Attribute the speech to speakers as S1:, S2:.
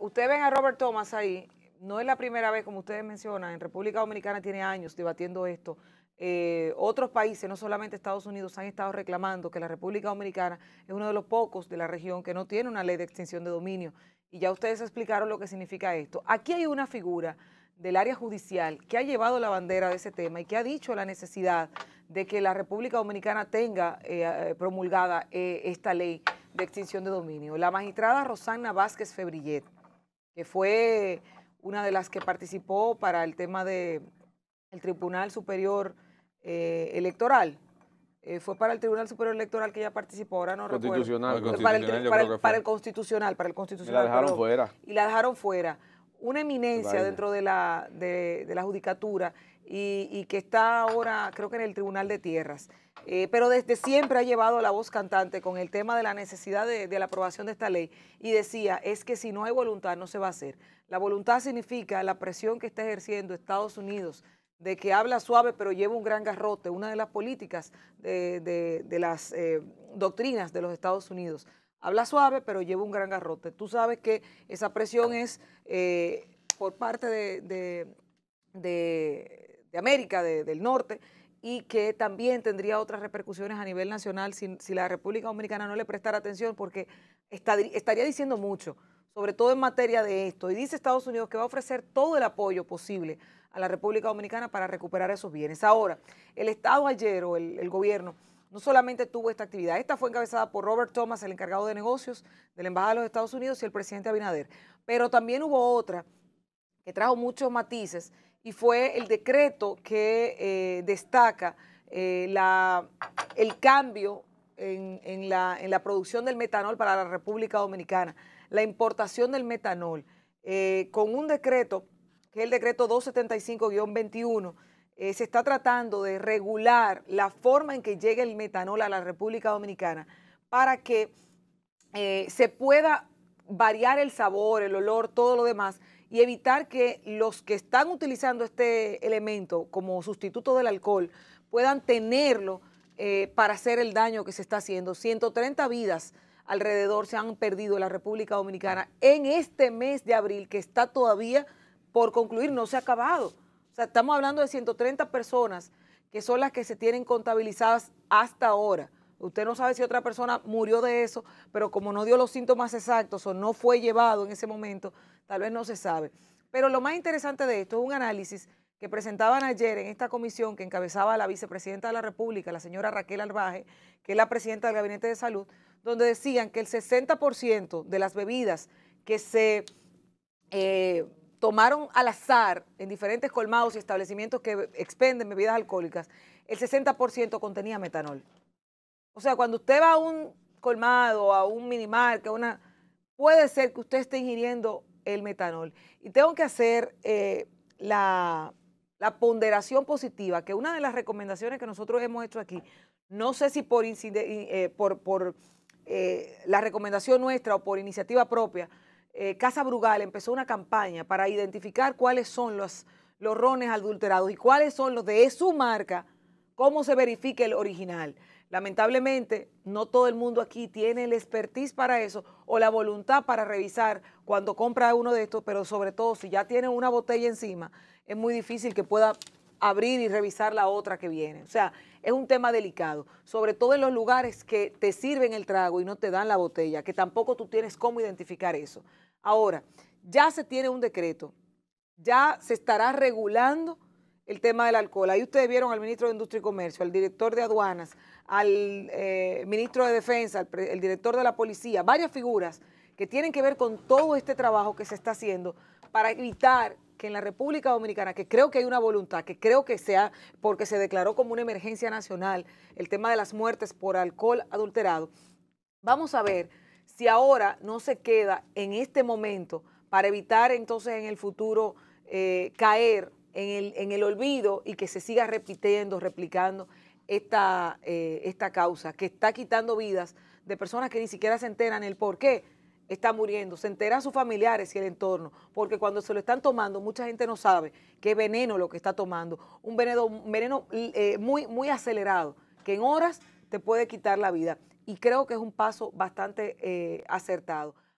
S1: ustedes ven a Robert Thomas ahí, no es la primera vez, como ustedes mencionan, en República Dominicana tiene años debatiendo esto. Eh, otros países, no solamente Estados Unidos, han estado reclamando que la República Dominicana es uno de los pocos de la región que no tiene una ley de extinción de dominio. Y ya ustedes explicaron lo que significa esto. Aquí hay una figura del área judicial que ha llevado la bandera de ese tema y que ha dicho la necesidad de que la República Dominicana tenga eh, eh, promulgada esta ley de extinción de dominio. La magistrada Rosana Vázquez Febrillet que fue una de las que participó para el tema del el Tribunal Superior eh, Electoral. Eh, fue para el Tribunal Superior Electoral que ella participó, ahora no recuerdo. Para el, constitucional, para, el, Constitucional, para el Constitucional. Y la dejaron fuera. Y la dejaron fuera. Una eminencia dentro de la, de, la judicatura y, y que está ahora, creo que en el Tribunal de Tierras. Eh, pero desde siempre ha llevado la voz cantante con el tema de la necesidad de, la aprobación de esta ley y decía, es que si no hay voluntad no se va a hacer. La voluntad significa la presión que está ejerciendo Estados Unidos de que habla suave pero lleva un gran garrote, una de las políticas de, las eh, doctrinas de los Estados Unidos. Habla suave pero lleva un gran garrote. Tú sabes que esa presión es eh, por parte de América, del norte, y que también tendría otras repercusiones a nivel nacional si, la República Dominicana no le prestara atención porque estaría diciendo mucho, sobre todo en materia de esto. Y dice Estados Unidos que va a ofrecer todo el apoyo posible a la República Dominicana para recuperar esos bienes. Ahora, el Estado ayer o el, el gobierno no solamente tuvo esta actividad, esta fue encabezada por Robert Thomas, el encargado de negocios de la Embajada de los Estados Unidos y el presidente Abinader, pero también hubo otra que trajo muchos matices y fue el decreto que eh, destaca eh, el cambio en, la, producción del metanol para la República Dominicana, la importación del metanol, eh, con un decreto, que es el decreto 275-21, se está tratando de regular la forma en que llega el metanol a la República Dominicana para que se pueda variar el sabor, el olor, todo lo demás, y evitar que los que están utilizando este elemento como sustituto del alcohol puedan tenerlo eh, para hacer el daño que se está haciendo. 130 vidas alrededor se han perdido en la República Dominicana en este mes de abril que está todavía por concluir, no se ha acabado. O sea, estamos hablando de 130 personas que son las que se tienen contabilizadas hasta ahora. Usted no sabe si otra persona murió de eso, pero como no dio los síntomas exactos o no fue llevado en ese momento, tal vez no se sabe. Pero lo más interesante de esto es un análisis que presentaban ayer en esta comisión que encabezaba la vicepresidenta de la República, la señora Raquel Arbaje, que es la presidenta del Gabinete de Salud, donde decían que el 60% de las bebidas que se eh, tomaron al azar en diferentes colmados y establecimientos que expenden bebidas alcohólicas, el 60% contenía metanol. O sea, cuando usted va a un colmado, a un mini marca, puede ser que usted esté ingiriendo el metanol. Y tengo que hacer eh, la, ponderación positiva, que una de las recomendaciones que nosotros hemos hecho aquí, no sé si por, eh, por, eh, la recomendación nuestra o por iniciativa propia, Casa Brugal empezó una campaña para identificar cuáles son los, los rones adulterados y cuáles son los de su marca, cómo se verifica el original. Lamentablemente, no todo el mundo aquí tiene el expertise para eso o la voluntad para revisar cuando compra uno de estos, pero sobre todo si ya tiene una botella encima, es muy difícil que pueda abrir y revisar la otra que viene. O sea, es un tema delicado, sobre todo en los lugares que te sirven el trago y no te dan la botella, que tampoco tú tienes cómo identificar eso. Ahora, ya se tiene un decreto, ya se estará regulando el tema del alcohol. Ahí ustedes vieron al ministro de Industria y Comercio, al director de aduanas, al eh, ministro de Defensa, al el director de la policía, varias figuras que tienen que ver con todo este trabajo que se está haciendo para evitar que en la República Dominicana, que creo que hay una voluntad, que creo que sea porque se declaró como una emergencia nacional el tema de las muertes por alcohol adulterado, vamos a ver si ahora no se queda en este momento para evitar entonces en el futuro eh, caer en el, olvido y que se siga repitiendo, replicando eh, esta, causa que está quitando vidas de personas que ni siquiera se enteran el por qué está muriendo, se enteran sus familiares y el entorno, porque cuando se lo están tomando mucha gente no sabe qué veneno lo que está tomando, un veneno, veneno eh, muy, muy acelerado, que en horas te puede quitar la vida. Y creo que es un paso bastante eh, acertado.